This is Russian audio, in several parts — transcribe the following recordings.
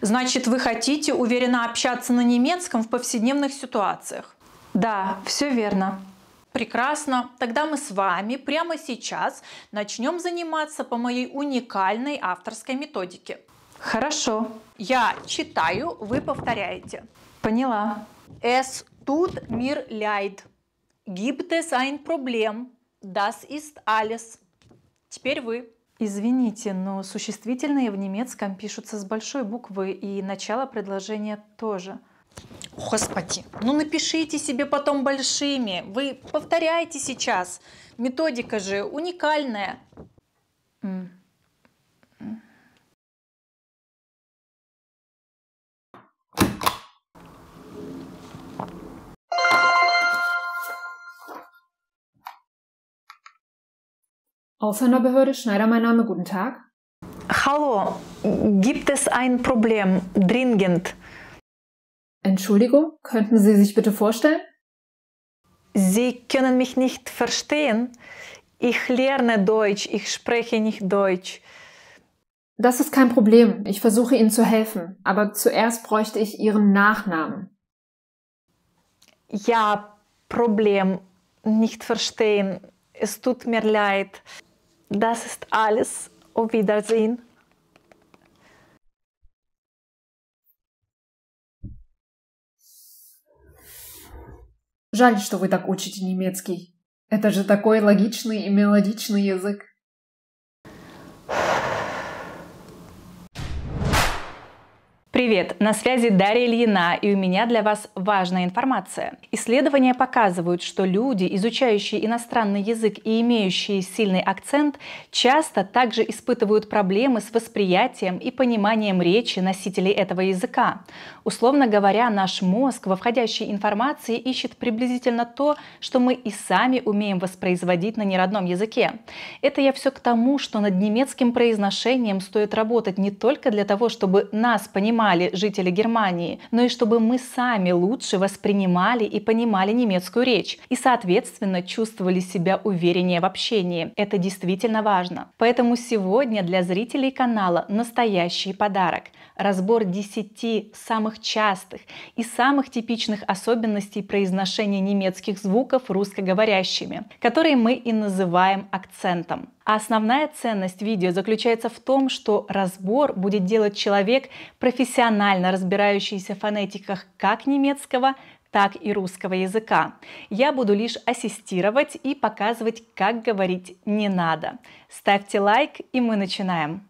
Значит, вы хотите уверенно общаться на немецком в повседневных ситуациях? Да, все верно. Прекрасно. Тогда мы с вами прямо сейчас начнем заниматься по моей уникальной авторской методике. Хорошо. Я читаю, вы повторяете. Поняла. Es tut mir leid. Gibt es ein Problem? Das ist alles. Теперь вы. Извините, но существительные в немецком пишутся с большой буквы, и начало предложения тоже. О, Господи, ну напишите себе потом большими. Вы повторяете сейчас. Методика же уникальная. Mm. Ausländerbehörde Schneider, mein Name, guten Tag. Hallo, gibt es ein Problem, dringend? Entschuldigung, könnten Sie sich bitte vorstellen? Sie können mich nicht verstehen. Ich lerne Deutsch, ich spreche nicht Deutsch. Das ist kein Problem. Ich versuche Ihnen zu helfen. Aber zuerst bräuchte ich Ihren Nachnamen. Ja, Problem. Nicht verstehen. Es tut mir leid. Das ist alles. Auf Wiedersehen. Жаль, что вы так учите немецкий. Это же такой логичный и мелодичный язык. Привет, на связи Дарья Ильина, и у меня для вас важная информация. Исследования показывают, что люди, изучающие иностранный язык и имеющие сильный акцент, часто также испытывают проблемы с восприятием и пониманием речи носителей этого языка. Условно говоря, наш мозг во входящей информации ищет приблизительно то, что мы и сами умеем воспроизводить на неродном языке. Это я все к тому, что над немецким произношением стоит работать не только для того, чтобы нас понимали, понимали жители Германии, но и чтобы мы сами лучше воспринимали и понимали немецкую речь и, соответственно, чувствовали себя увереннее в общении. Это действительно важно. Поэтому сегодня для зрителей канала настоящий подарок – разбор 10 самых частых и самых типичных особенностей произношения немецких звуков русскоговорящими, которые мы и называем акцентом. А основная ценность видео заключается в том, что разбор будет делать человек, профессионально разбирающийся в фонетиках как немецкого, так и русского языка. Я буду лишь ассистировать и показывать, как говорить не надо. Ставьте лайк, и мы начинаем.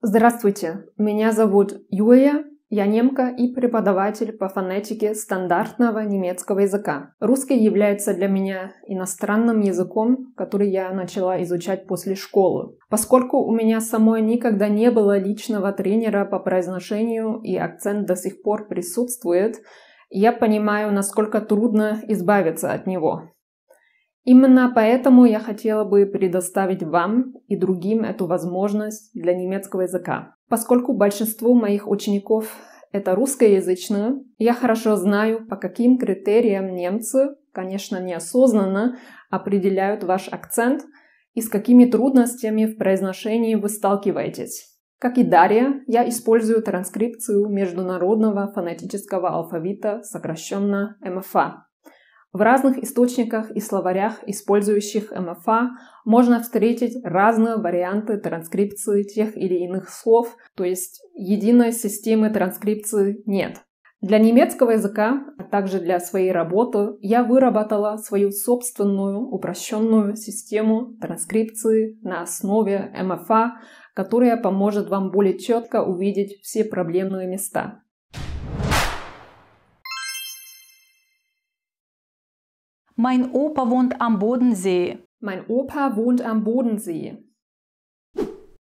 Здравствуйте, меня зовут Юлия, я немка и преподаватель по фонетике стандартного немецкого языка. Русский является для меня иностранным языком, который я начала изучать после школы. Поскольку у меня самой никогда не было личного тренера по произношению и акцент до сих пор присутствует, я понимаю, насколько трудно избавиться от него. Именно поэтому я хотела бы предоставить вам и другим эту возможность для немецкого языка. Поскольку большинство моих учеников это русскоязычные, я хорошо знаю, по каким критериям немцы, конечно, неосознанно определяют ваш акцент и с какими трудностями в произношении вы сталкиваетесь. Как и Дарья, я использую транскрипцию международного фонетического алфавита, сокращенно МФА. В разных источниках и словарях, использующих МФА, можно встретить разные варианты транскрипции тех или иных слов, то есть единой системы транскрипции нет. Для немецкого языка, а также для своей работы, я выработала свою собственную упрощенную систему транскрипции на основе МФА, которая поможет вам более четко увидеть все проблемные места. Mein Opa wohnt am Bodensee. Mein Opa wohnt am Bodensee.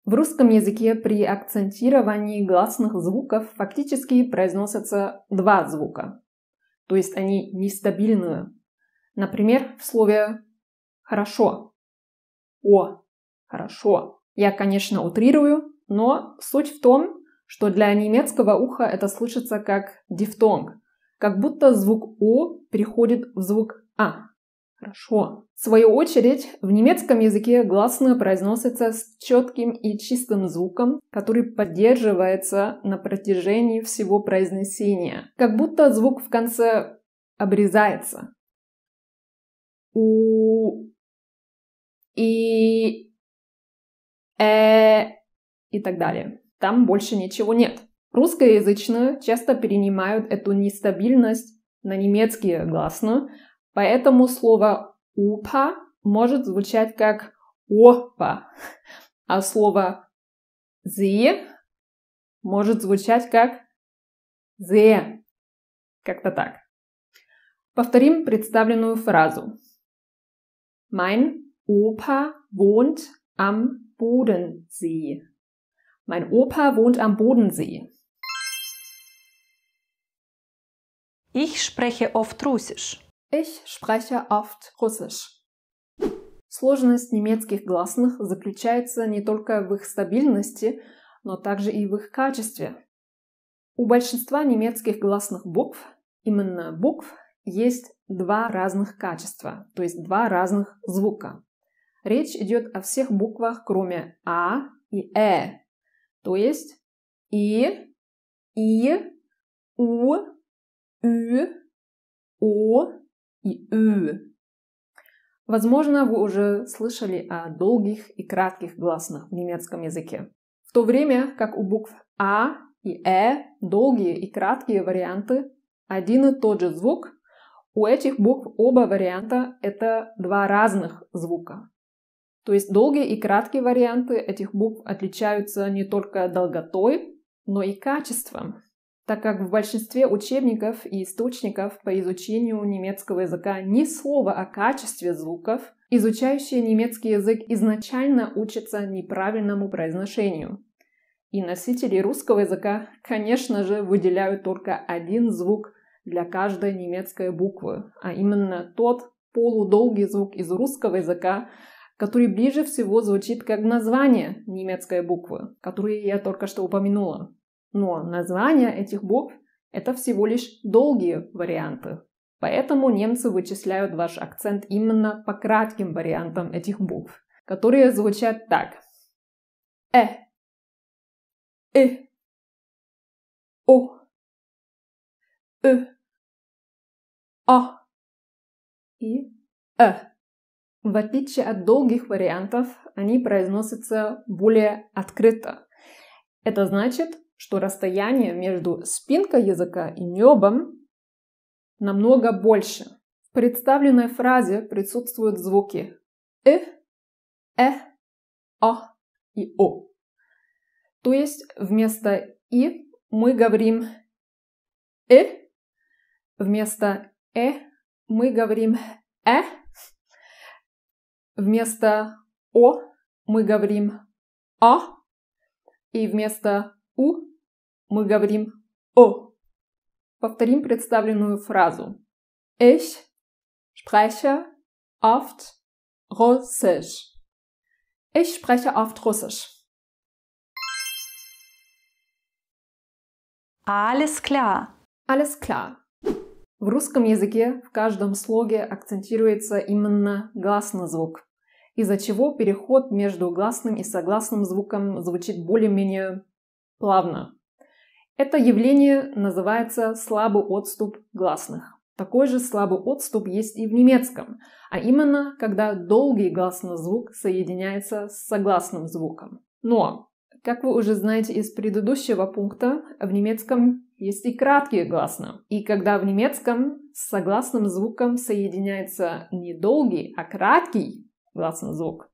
В русском языке при акцентировании гласных звуков фактически произносятся два звука, то есть они нестабильные. Например, в слове «хорошо», «о», «хорошо». Я, конечно, утрирую, но суть в том, что для немецкого уха это слышится как дифтонг, как будто звук «о» переходит в звук а. Хорошо. В свою очередь, в немецком языке гласные произносится с четким и чистым звуком, который поддерживается на протяжении всего произнесения, как будто звук в конце обрезается. У и э и так далее. Там больше ничего нет. Русскоязычные часто перенимают эту нестабильность на немецкие гласную. Поэтому слово «упа» может звучать как «опа», а слово «зе» может звучать как «зе». Как-то так. Повторим представленную фразу. Mein Opa wohnt am Bodensee. Mein Opa wohnt am Bodensee. Ich spreche oft Russisch. Ich spreche oft Russisch. Сложность немецких гласных заключается не только в их стабильности, но также и в их качестве. У большинства немецких гласных букв, именно букв, есть два разных качества, то есть два разных звука. Речь идет о всех буквах, кроме А и Э, то есть И, И, У, Ü, О, и «ы». Возможно, вы уже слышали о долгих и кратких гласных в немецком языке. В то время как у букв «а» и «э» долгие и краткие варианты один и тот же звук, у этих букв оба варианта – это два разных звука. То есть долгие и краткие варианты этих букв отличаются не только долготой, но и качеством так как в большинстве учебников и источников по изучению немецкого языка ни слова о качестве звуков, изучающие немецкий язык изначально учатся неправильному произношению. И носители русского языка, конечно же, выделяют только один звук для каждой немецкой буквы, а именно тот полудолгий звук из русского языка, который ближе всего звучит как название немецкой буквы, которую я только что упомянула. Но названия этих букв – это всего лишь долгие варианты. Поэтому немцы вычисляют ваш акцент именно по кратким вариантам этих букв, которые звучат так. Э, Э, О, Э, А и Э. В отличие от долгих вариантов, они произносятся более открыто. Это значит, что расстояние между спинкой языка и небом намного больше. В представленной фразе присутствуют звуки «э», «э», «о» «а» и «о». То есть вместо «и» мы говорим «э», вместо «э» мы говорим «э», вместо «о» мы говорим «а», и вместо «у» мы говорим «о». Повторим представленную фразу. Ich spreche oft Russisch. Ich spreche oft Russisch. Alles klar. Alles klar. В русском языке в каждом слоге акцентируется именно гласный звук, из-за чего переход между гласным и согласным звуком звучит более-менее плавно. Это явление называется слабый отступ гласных. Такой же слабый отступ есть и в немецком, а именно, когда долгий гласный звук соединяется с согласным звуком. Но, как вы уже знаете из предыдущего пункта, в немецком есть и краткие гласные. И когда в немецком с согласным звуком соединяется не долгий, а краткий гласный звук,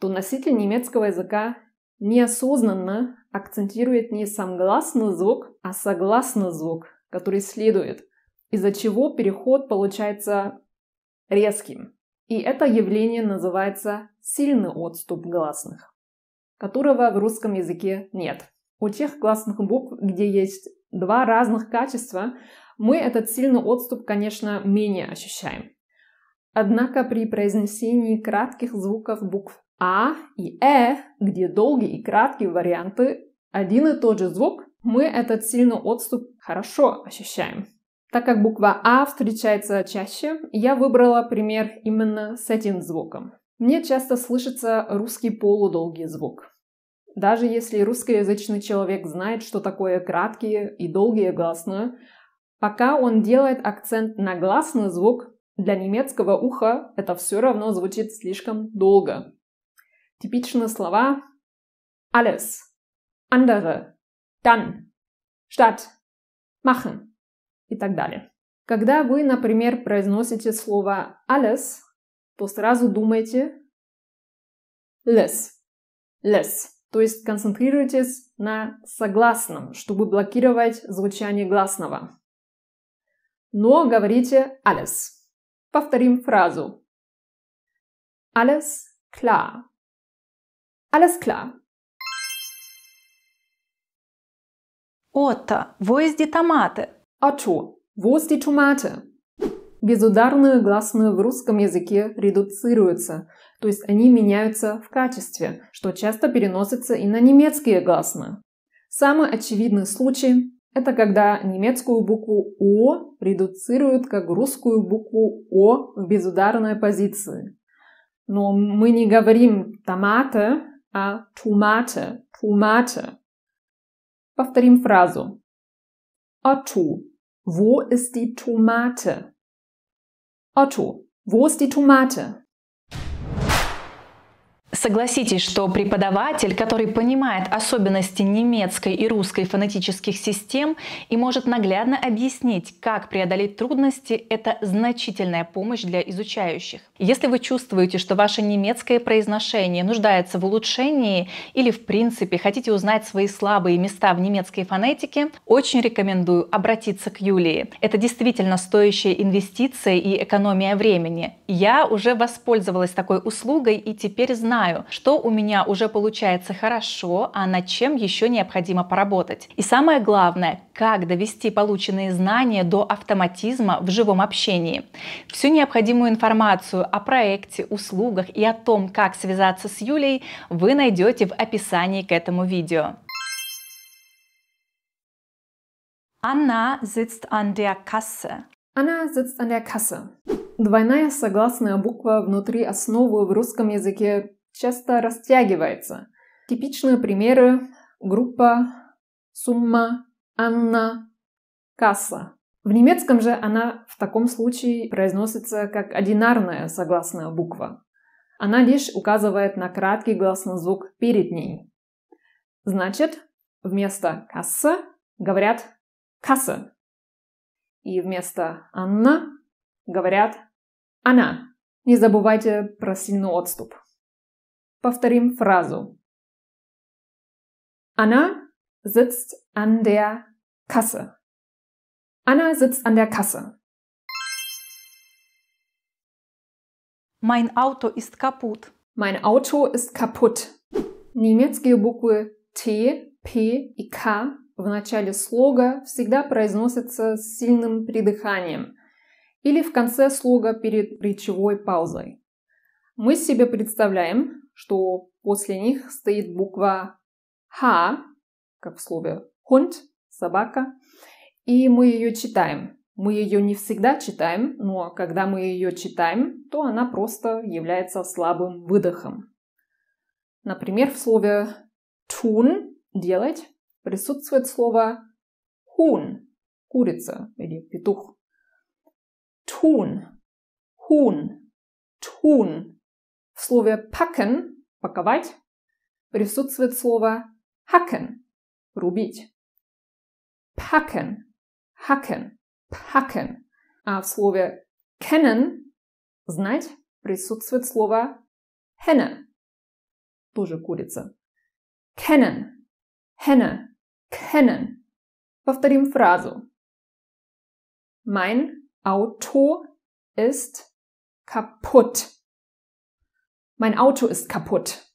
то носитель немецкого языка неосознанно акцентирует не согласно звук, а согласный звук, который следует, из-за чего переход получается резким. И это явление называется сильный отступ гласных, которого в русском языке нет. У тех гласных букв, где есть два разных качества, мы этот сильный отступ, конечно, менее ощущаем. Однако при произнесении кратких звуков букв а и Э, где долгие и краткие варианты, один и тот же звук, мы этот сильный отступ хорошо ощущаем. Так как буква А встречается чаще, я выбрала пример именно с этим звуком. Мне часто слышится русский полудолгий звук. Даже если русскоязычный человек знает, что такое краткие и долгие гласные, пока он делает акцент на гласный звук, для немецкого уха это все равно звучит слишком долго. Typiczne słowa. Alles. Andere. Dann. Statt. Machen. И так далее. Когда вы, например, произносите слово alles, то сразу думайте "less", "less", То есть концентрируйтесь на согласном, чтобы блокировать звучание гласного. Но говорите alles. Повторим фразу. Alles klar. Alles klar. Otto, wo ist die Tomate? Otto, wo ist die Tomate? Безударные гласные в русском языке редуцируются, то есть они меняются в качестве, что часто переносится и на немецкие гласные. Самый очевидный случай – это когда немецкую букву «о» редуцируют как русскую букву «о» в безударной позиции. Но мы не говорим «томаты», a tłumaczę, tłumaczę. Powtarzam frazę. Otto, wo ist die Tomate? Otto, wo ist die Tomate? Согласитесь, что преподаватель, который понимает особенности немецкой и русской фонетических систем и может наглядно объяснить, как преодолеть трудности, это значительная помощь для изучающих. Если вы чувствуете, что ваше немецкое произношение нуждается в улучшении или в принципе хотите узнать свои слабые места в немецкой фонетике, очень рекомендую обратиться к Юлии. Это действительно стоящая инвестиция и экономия времени. Я уже воспользовалась такой услугой и теперь знаю, понимаю, что у меня уже получается хорошо, а над чем еще необходимо поработать. И самое главное, как довести полученные знания до автоматизма в живом общении. Всю необходимую информацию о проекте, услугах и о том, как связаться с Юлей, вы найдете в описании к этому видео. Она sitzt an der Kasse. Anna sitzt an der Kasse. Двойная согласная буква внутри основы в русском языке часто растягивается. Типичные примеры – группа, сумма, Анна, касса. В немецком же она в таком случае произносится как одинарная согласная буква. Она лишь указывает на краткий гласный звук перед ней. Значит, вместо «касса» говорят «касса». И вместо «Анна» говорят Анна. Не забывайте про сильный отступ. Повторим фразу. Anna sitzt an der Kasse. Anna sitzt an der Kasse. Mein Auto ist kaputt. Mein Auto ist kaputt. Немецкие буквы Т, П и К в начале слога всегда произносятся с сильным придыханием или в конце слога перед речевой паузой. Мы себе представляем, что после них стоит буква Х, как в слове «hund» – собака, и мы ее читаем. Мы ее не всегда читаем, но когда мы ее читаем, то она просто является слабым выдохом. Например, в слове tun – делать присутствует слово hun – курица или петух. Tun, hun, tun в слове «packen» – «паковать» присутствует слово «hacken» – «рубить». «Packen», «hacken», «packen». А в слове «kennen» – «знать» присутствует слово «henne» – тоже курица. «Kennen», «henne», «kennen». Повторим фразу. Mein Auto ist kaputt. Mein Auto ist kaputt.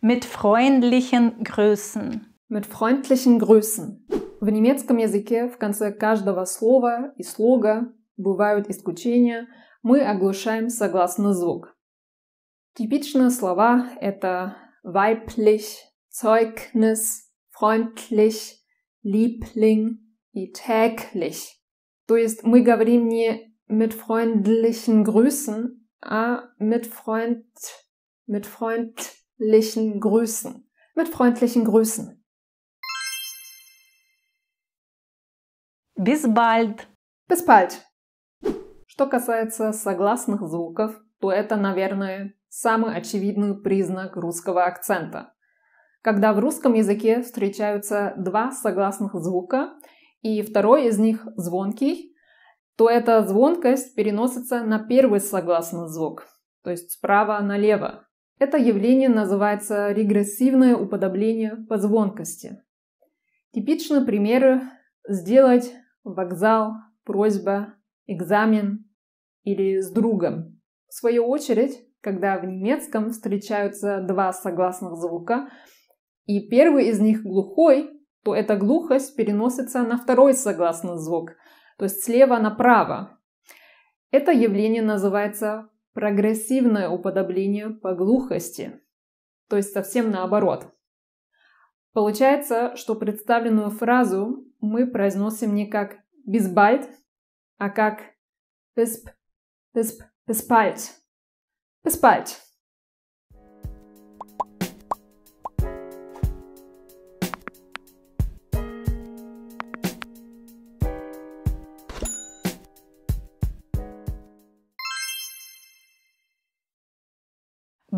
Mit freundlichen Grüßen. Mit freundlichen Grüßen. В немецком языке в конце каждого слова и слога бывают исключения, мы оглушаем согласно звук. Типичные слова – это weiblich, Zeugnis, freundlich, Liebling и täglich. То есть мы говорим не mit freundlichen Grüßen, ah, mit Freund, mit freundlichen Grüßen, mit freundlichen Grüßen. Bis bald. Bis bald. Что касается согласных звуков, то это, наверное, самый очевидный признак русского акцента. Когда в русском языке встречаются два согласных звука, и второй из них звонкий, то эта звонкость переносится на первый согласный звук, то есть справа налево. Это явление называется регрессивное уподобление по звонкости. Типичные примеры – сделать вокзал, просьба, экзамен или с другом. В свою очередь, когда в немецком встречаются два согласных звука, и первый из них глухой, то эта глухость переносится на второй согласный звук – то есть слева направо. Это явление называется прогрессивное уподобление по глухости, то есть совсем наоборот. Получается, что представленную фразу мы произносим не как «безбальт», а как «бесп», «бесп», «беспальт», «беспальт».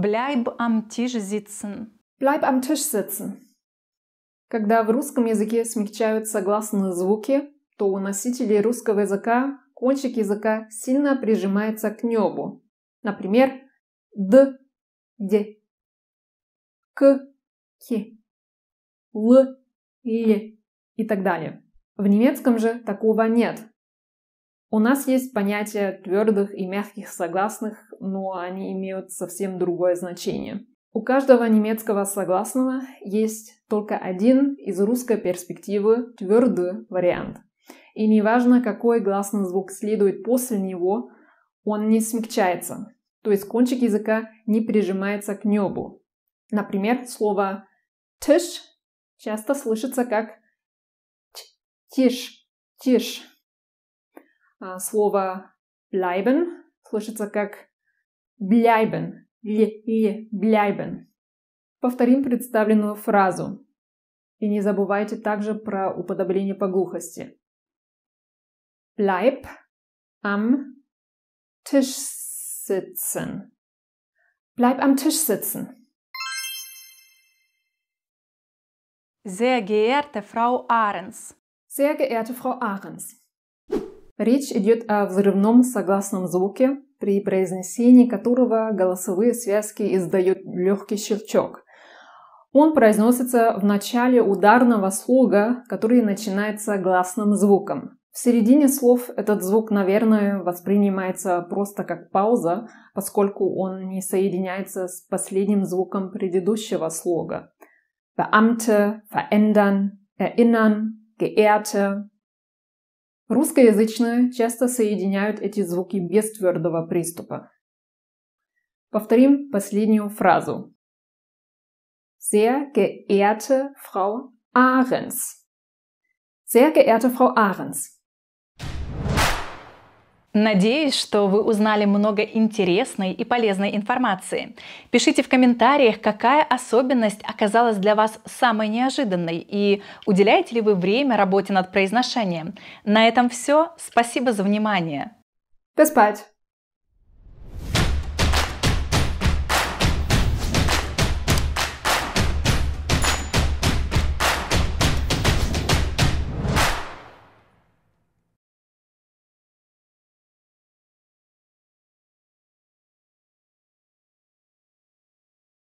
Bleib am Tisch sitzen. Bleib am Tisch sitzen. Когда в русском языке смягчают согласные звуки, то у носителей русского языка кончик языка сильно прижимается к небу. Например, д, де, к, ки, л, ли и так далее. В немецком же такого нет. У нас есть понятие твердых и мягких согласных, но они имеют совсем другое значение. У каждого немецкого согласного есть только один из русской перспективы твердый вариант. И неважно, какой гласный звук следует после него, он не смягчается, то есть кончик языка не прижимается к небу. Например, слово «тыш» часто слышится как «тиш», «тиш», слово bleiben слышится как bleiben, или bleiben. Повторим представленную фразу. И не забывайте также про уподобление по глухости. Bleib am Tisch sitzen. Bleib am Tisch sitzen. Sehr geehrte Frau Ahrens. Sehr geehrte Frau Ahrens. Речь идет о взрывном согласном звуке, при произнесении которого голосовые связки издают легкий щелчок. Он произносится в начале ударного слога, который начинается гласным звуком. В середине слов этот звук, наверное, воспринимается просто как пауза, поскольку он не соединяется с последним звуком предыдущего слога. Beamte, verändern, erinnern, geehrte, Русскоязычные часто соединяют эти звуки без твердого приступа. Повторим последнюю фразу. Sehr geehrte Frau Ahrens. Sehr geehrte Frau Ahrens. Надеюсь, что вы узнали много интересной и полезной информации. Пишите в комментариях, какая особенность оказалась для вас самой неожиданной и уделяете ли вы время работе над произношением. На этом все. Спасибо за внимание. Bis bald.